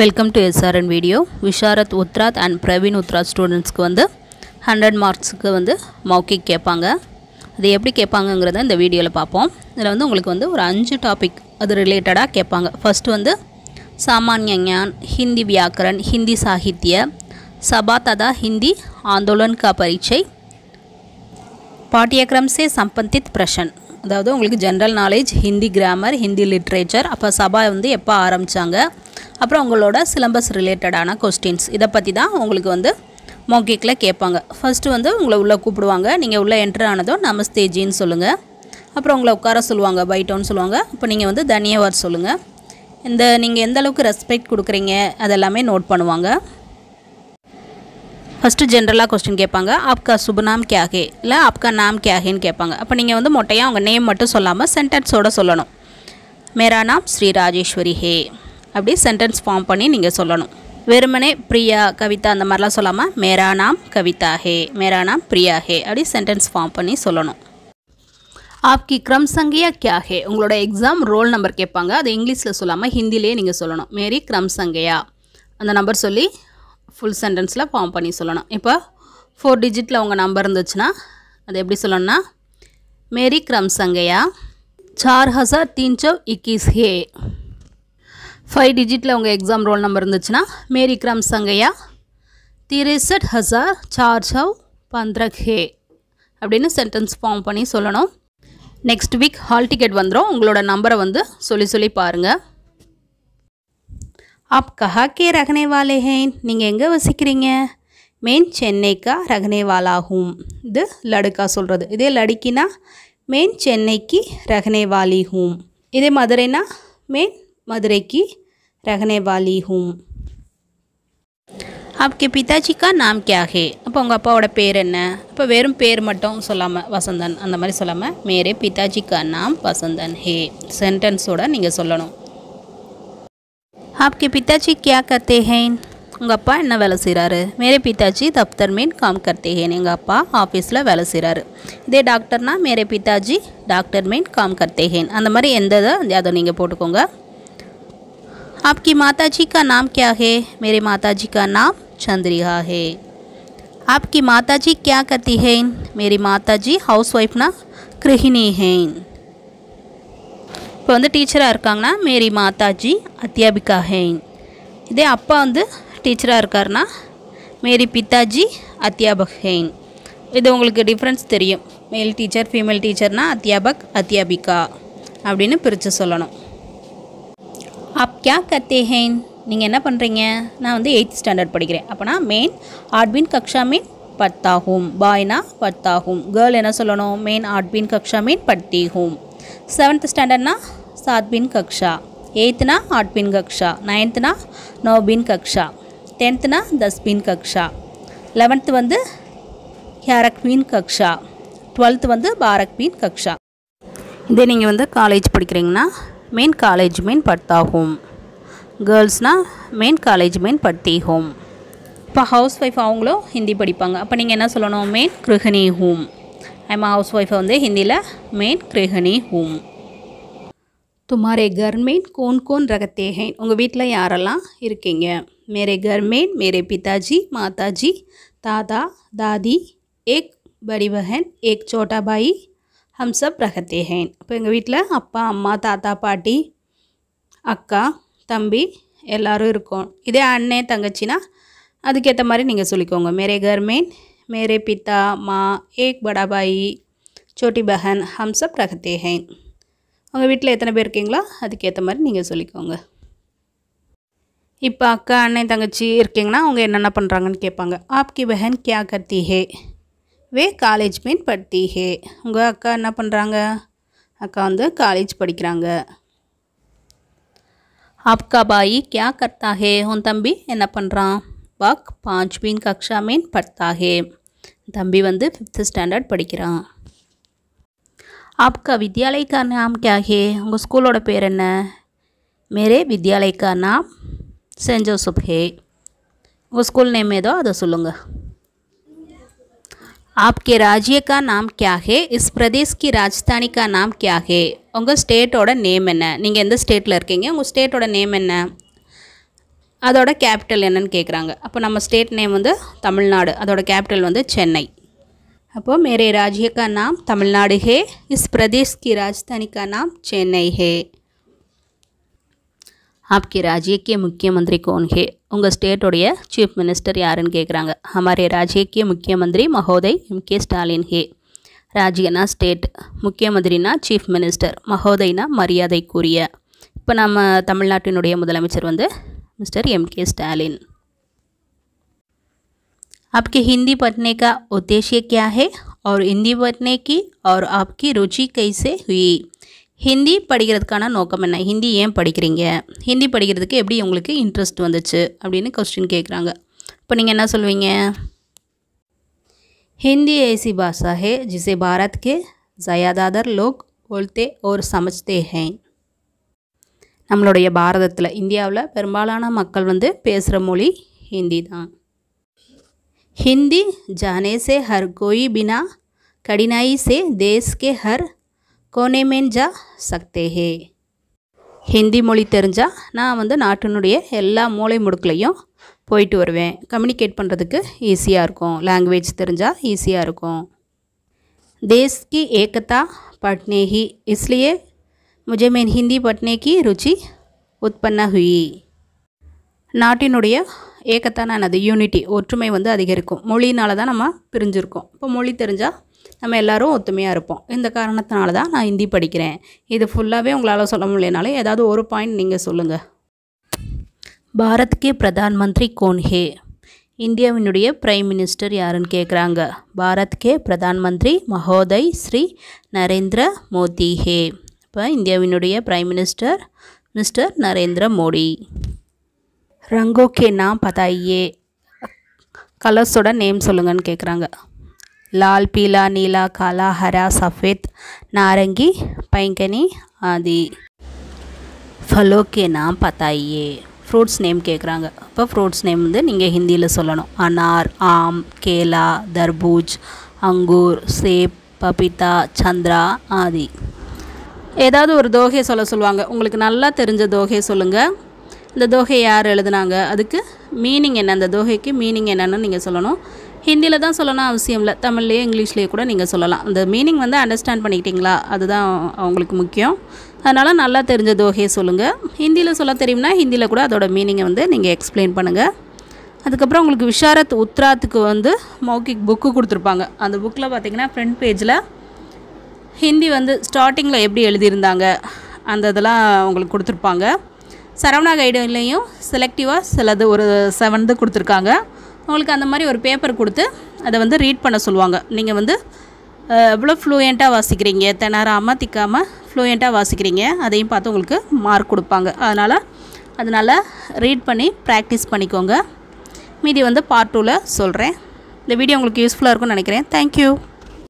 welcome to SRN video Visharad Uttarardh and Praveen Uttarardh ஸ்டூடெண்ட்ஸ்க்கு வந்து hundred மார்க்ஸுக்கு வந்து மௌக்கிக் கேட்பாங்க அது எப்படி கேட்பாங்கங்கிறத இந்த வீடியோவில் பார்ப்போம் இதில் வந்து உங்களுக்கு வந்து ஒரு அஞ்சு டாபிக் அது ரிலேட்டடாக கேட்பாங்க ஃபஸ்ட்டு வந்து சாமானிய ஞான் ஹிந்தி வியாக்கரன் ஹிந்தி சாகித்ய சபாததா ஹிந்தி ஆந்தோலன் கா பரீட்சை பாட்டியக்ரம் சே சம்பந்தித் பிரஷன் அதாவது உங்களுக்கு general knowledge Hindi grammar Hindi literature அப்போ சபா வந்து எப்போ ஆரம்பித்தாங்க அப்புறம் உங்களோட சிலம்பஸ் ரிலேட்டடான கொஸ்டின்ஸ் இதை பற்றி தான் உங்களுக்கு வந்து மோக்கிக்கில் கேட்பாங்க ஃபஸ்ட்டு வந்து உங்களை உள்ளே கூப்பிடுவாங்க நீங்கள் உள்ளே என்ட்ரு ஆனதும் நமஸ்தேஜின்னு சொல்லுங்கள் அப்புறம் உங்களை உட்கார சொல்லுவாங்க பைட்டோன்னு சொல்லுவாங்க அப்போ நீங்கள் வந்து தனியவார் சொல்லுங்கள் இந்த நீங்கள் எந்த அளவுக்கு ரெஸ்பெக்ட் கொடுக்குறீங்க அதெல்லாமே நோட் பண்ணுவாங்க ஃபஸ்ட்டு ஜென்ரலாக கொஸ்டின் கேட்பாங்க ஆப்கா சுபநாம் கியாகே இல்லை ஆப்கா நாம் கியாகேன்னு கேட்பாங்க அப்போ நீங்கள் வந்து மொட்டையாக அவங்க நேம் மட்டும் சொல்லாமல் சென்டென்ஸோடு சொல்லணும் மேரா நாம் ஸ்ரீ ராஜேஸ்வரி ஹே அப்படி சென்டென்ஸ் ஃபார்ம் பண்ணி நீங்கள் சொல்லணும் வெறுமனே பிரியா கவிதா அந்த மாதிரிலாம் சொல்லாமல் மேரா நாம் கவிதா ஹே மேரா நாம் பிரியா ஹே அப்படி சென்டென்ஸ் ஃபார்ம் பண்ணி சொல்லணும் ஆப்கி கிரம் சங்கையா கியா ஹே உங்களோட எக்ஸாம் ரோல் நம்பர் கேட்பாங்க அது இங்கிலீஷில் சொல்லாமல் ஹிந்திலேயே நீங்கள் சொல்லணும் மேரி கிரம் சங்கையா அந்த நம்பர் சொல்லி ஃபுல் சென்டென்ஸில் ஃபார்ம் பண்ணி சொல்லணும் இப்போ ஃபோர் டிஜிட்டில் உங்கள் நம்பர் இருந்துச்சுன்னா அது எப்படி சொல்லணும்னா மேரி கிரம் சங்கையா சார் ஹசார் தீன் இக்கீஸ் ஹே ஃபைவ் டிஜிட்டில் உங்கள் எக்ஸாம் ரோல் நம்பர் இருந்துச்சுன்னா மேரி கிராம் சங்கையா திரிசட் ஹசார் சார்ஜ் ஹவ் பந்த்ரக் ஹே அப்படின்னு சென்டென்ஸ் ஃபார்ம் பண்ணி சொல்லணும் நெக்ஸ்ட் வீக் ஹால் டிக்கெட் வந்துடும் உங்களோட நம்பரை வந்து சொல்லி சொல்லி பாருங்கள் ஆப் கஹா கே ரகனே ஹேன் நீங்கள் எங்கே வசிக்கிறீங்க மெயின் சென்னைக்கா ரகனேவாலாகும் இது லடுக்கா சொல்கிறது இதே லடுக்கினா மெயின் சென்னைக்கு ரகனே ஹூம் இதே மதுரைனா மெயின் மதுரைக்கு रहने वाली हूँ आपके पिताजी का नाम क्या है அப்போ உங்கள் அப்பாவோட பேர் என்ன அப்போ வெறும் பேர் மட்டும் சொல்லாமல் வசந்தன் அந்த மாதிரி சொல்லாமல் மேரே பிதாஜி கா நாம் வசந்தன் ஹே சென்டென்ஸோட நீங்கள் சொல்லணும் ஆப்கே பிதாஜி கியா கர்த்தே ஹேன் உங்கள் அப்பா என்ன வேலை செய்கிறாரு மேரே பிதாஜி தப்தர் மீன் காம் கர்த்தே எங்கள் அப்பா ஆஃபீஸில் வேலை செய்கிறாரு இதே டாக்டர்னா மேரே பிதாஜி டாக்டர் மீன் காம் கர்த்தே அந்த மாதிரி எந்த அதை நீங்கள் போட்டுக்கோங்க आपकी माताजी का नाम क्या है मेरे माताजी का नाम चंद्रिहा है आपकी माताजी क्या करती हैं मेरी माताजी जी हाउस वाइफ ना गृहिणी हैं टीचरा तो मेरी माताजी अध्यापिका हैं इधे अच्छा मेरी पिताजी अध्यापक हैं इतना डिफ्रेंस मेल टीचर फीमेल टीचरना अध्यापक अध्यापिका अब प्रणों அப் கியா கத்தே ஹேன் நீங்கள் என்ன பண்ணுறீங்க நான் வந்து எயித் ஸ்டாண்டர்ட் படிக்கிறேன் அப்போனா மெயின் ஆட்பின் கக்ஷா மீன் பத்தாகும் பாய்னா பத்தாகும் கேர்ள் என்ன சொல்லணும் மெயின் ஆட்பின் கக்ஷா மீன் பட்டிஹூம் செவன்த் ஸ்டாண்டர்ட்னா சாத்பின் கக்ஷா எயித்துனா ஆட்பின் கக்ஷா நைன்த்துனா நோபின் கக்ஷா டென்த்துனா தஸ்பின் கக்ஷா லெவன்த்து வந்து ஹேரக்மீன் கக்ஷா டுவெல்த்து வந்து பாரக்மீன் கக்ஷா இதே நீங்கள் வந்து காலேஜ் படிக்கிறீங்கன்னா मेन कालेज में पढ़ता हूँ गेल्सना मेन कालेज में पढ़ती हूँ हाउस वैफा हिंदी पढ़पा अगर मेन कृहणी हूम ऐम हाउस वैफ वो हिंदी मेन कृहणी हूम तुम्हारे घर में कौन कौन रगते हैं उंग वीटल यार मेरे घर में मेरे पिताजी माताजी दादा दादी एक बड़ी बहन एक छोटा भाई हम सब रखते हैं अपन வீட்டுல அப்பா அம்மா தாத்தா பாட்டி அக்கா தம்பி எல்லாரும் இருக்கோம் இதே அண்ணே தங்கை சினா அதுக்கேத்த மாதிரி நீங்க சொல்லிக்கோங்க मेरे घर में मेरे पिता मां एक बड़ा भाई छोटी बहन हम सब रखते हैं அங்க வீட்டுல எத்தனை பேர் கேக்கீங்களோ அதுக்கேத்த மாதிரி நீங்க சொல்லிக்கோங்க இப்ப அக்கா அண்ணே தங்கை இருக்கீங்கனா அவங்க என்ன என்ன பண்றாங்கன்னு கேட்பாங்க आपकी बहन क्या करती है வே காலேஜ் மீன் படுத்தி ஹே உங்கள் அக்கா என்ன பண்ணுறாங்க அக்கா வந்து காலேஜ் படிக்கிறாங்க ஆப்கா பாயி கியா கர்த்தா ஹே உன் தம்பி என்ன பண்ணுறான் வாக் மீன் கக்ஷா மீன் பட்தா ஹே தம்பி வந்து ஃபிஃப்த் ஸ்டாண்டர்ட் படிக்கிறான் ஆப்கா வித்யாலயக்கா நாம் கே உங்கள் ஸ்கூலோட பேர் என்ன மேரே வித்யாலயக்கா நாம் சென்ட் ஜோசப் ஹே உங்கள் ஸ்கூல் நேம் ஏதோ அதை சொல்லுங்கள் आपके राज्य का नाम क्या है इस प्रदेश की राजधानी का नाम क्या है உங்கள் ஸ்டேட்டோட நேம் என்ன நீங்கள் எந்த ஸ்டேட்டில் இருக்கீங்க உங்கள் ஸ்டேட்டோட நேம் என்ன அதோட கேபிட்டல் என்னன்னு கேட்குறாங்க அப்போ நம்ம ஸ்டேட் நேம் வந்து தமிழ்நாடு அதோட கேபிட்டல் வந்து சென்னை அப்போ मेरे राज्य நாம் தமிழ்நாடு ஹே இஸ் பிரதேஷ்கி ராஜ்தானிக்கா நாம் சென்னை ஹே आपके राज्य के मुख्यमंत्री कौन है उंग स्टेट चीफ मिनिस्टर यारेकरा हमारे राज्य के मुख्यमंत्री महोदय एम के स्टालिन हे राज्यना स्टेट मुख्यमंत्री चीफ मिनिस्टर महोदय मर्याद इम तमिलनाटे मुदर मिस्टर एम के स्टालिन आपके हिंदी पढ़ने का उद्देश्य क्या है और हिंदी पढ़ने की और आपकी रुचि कैसे हुई ஹிந்தி படிக்கிறதுக்கான நோக்கம் என்ன ஹிந்தி ஏன் படிக்கிறீங்க ஹிந்தி படிக்கிறதுக்கு எப்படி உங்களுக்கு இன்ட்ரெஸ்ட் வந்துச்சு அப்படின்னு கொஸ்டின் கேட்குறாங்க இப்போ நீங்கள் என்ன சொல்லுவீங்க ஹிந்தி ஏசி பாஷா ஹே ஜிசே भारत ஜயாதாதர் லோக் ஓல்தே ஓர் और समझते நம்மளுடைய பாரதத்தில் இந்தியாவில் பெரும்பாலான மக்கள் வந்து பேசுகிற மொழி ஹிந்தி தான் ஹிந்தி ஜானே சே ஹர் கோயி பினா கடினாயி சே தேஸ் கே ஹர் கோனே மேன் ஜா சக்தேஹே ஹிந்தி மொழி தெரிஞ்சால் நான் வந்து நாட்டினுடைய எல்லா மூளை முடுக்கலையும் போயிட்டு வருவேன் கம்யூனிகேட் பண்ணுறதுக்கு ஈஸியாக இருக்கும் லாங்குவேஜ் தெரிஞ்சால் ஈஸியாக இருக்கும் தேஸ் கி ஏகதா பட்னே ஹி இஸ்லியே முஜே ஹிந்தி பட்னேகி ருச்சி உற்பன்ன ஹுயி நாட்டினுடைய ஏகத்தான அது யூனிட்டி ஒற்றுமை வந்து அதிகரிக்கும் மொழியினால தான் நம்ம பிரிஞ்சிருக்கோம் இப்போ மொழி தெரிஞ்சால் நம்ம எல்லோரும் ஒத்துமையாக இருப்போம் இந்த காரணத்தினால தான் நான் ஹிந்தி படிக்கிறேன் இது ஃபுல்லாகவே உங்களால் சொல்ல முடியலனாலும் ஏதாவது ஒரு பாயிண்ட் நீங்கள் சொல்லுங்கள் பாரத்கே பிரதான் மந்திரி கோன்ஹே இந்தியாவினுடைய பிரைம் மினிஸ்டர் யாருன்னு கேட்குறாங்க பாரத்கே பிரதான் மந்திரி மகோதய் ஸ்ரீ நரேந்திர மோதி ஹே இப்போ இந்தியாவினுடைய prime minister mister Narendra Modi ரங்கோ கே நாம் பதாயே கலர்ஸோட நேம் சொல்லுங்கன்னு கேட்குறாங்க लाल पीला नीला काला हरा सफ़ेद नारंगी पैंकनी आदि फलों के नाम बताइए ஃப்ரூட்ஸ் நேம் கேட்குறாங்க அப்போ ஃப்ரூட்ஸ் நேம் வந்து நீங்கள் ஹிந்தியில் சொல்லணும் அனார் ஆம் கேலா தர்பூஜ் அங்கூர் சேப் பபிதா சந்திரா ஆதி ஏதாவது ஒரு தோகையை சொல்ல சொல்லுவாங்க உங்களுக்கு நல்லா தெரிஞ்ச தோகையை சொல்லுங்கள் இந்த தோகையை யார் எழுதுனாங்க அதுக்கு மீனிங் என்ன அந்த தோகைக்கு மீனிங் என்னென்னு நீங்கள் சொல்லணும் ஹிந்தியில் தான் சொல்லணும் அவசியம் இல்லை தமிழ்லேயே இங்கிலீஷ்லேயே கூட நீங்கள் சொல்லலாம் அந்த மீனிங் வந்து அண்டர்ஸ்டாண்ட் பண்ணிக்கிட்டிங்களா அதுதான் அவங்களுக்கு முக்கியம் அதனால் நல்லா தெரிஞ்ச தோகையை சொல்லுங்கள் ஹிந்தியில் சொல்ல தெரியும்னா ஹிந்தியில் கூட அதோட மீனிங்கை வந்து நீங்கள் எக்ஸ்பிளைன் பண்ணுங்கள் அதுக்கப்புறம் உங்களுக்கு விஷாரத் உத்ராத்துக்கு வந்து மௌக்கிக் புக்கு கொடுத்துருப்பாங்க அந்த புக்கில் பார்த்திங்கன்னா ஃப்ரண்ட் பேஜில் ஹிந்தி வந்து ஸ்டார்டிங்கில் எப்படி எழுதியிருந்தாங்க அந்த இதெல்லாம் உங்களுக்கு கொடுத்துருப்பாங்க சரவணா கைடுலேயும் செலக்டிவாக சிலது ஒரு செவன்து கொடுத்துருக்காங்க உங்களுக்கு அந்த மாதிரி ஒரு பேப்பர் கொடுத்து அதை வந்து ரீட் பண்ண சொல்லுவாங்க நீங்கள் வந்து எவ்வளோ ஃப்ளூயண்ட்டாக வாசிக்கிறீங்க திணறாமல் திக்காமல் ஃப்ளூயண்ட்டாக வாசிக்கிறீங்க அதையும் பார்த்து உங்களுக்கு மார்க் கொடுப்பாங்க அதனால் அதனால் ரீட் பண்ணி ப்ராக்டிஸ் பண்ணிக்கோங்க மீதி வந்து பார்ட் டூவில் சொல்கிறேன் இந்த வீடியோ உங்களுக்கு யூஸ்ஃபுல்லாக இருக்கும்னு நினைக்கிறேன் தேங்க்யூ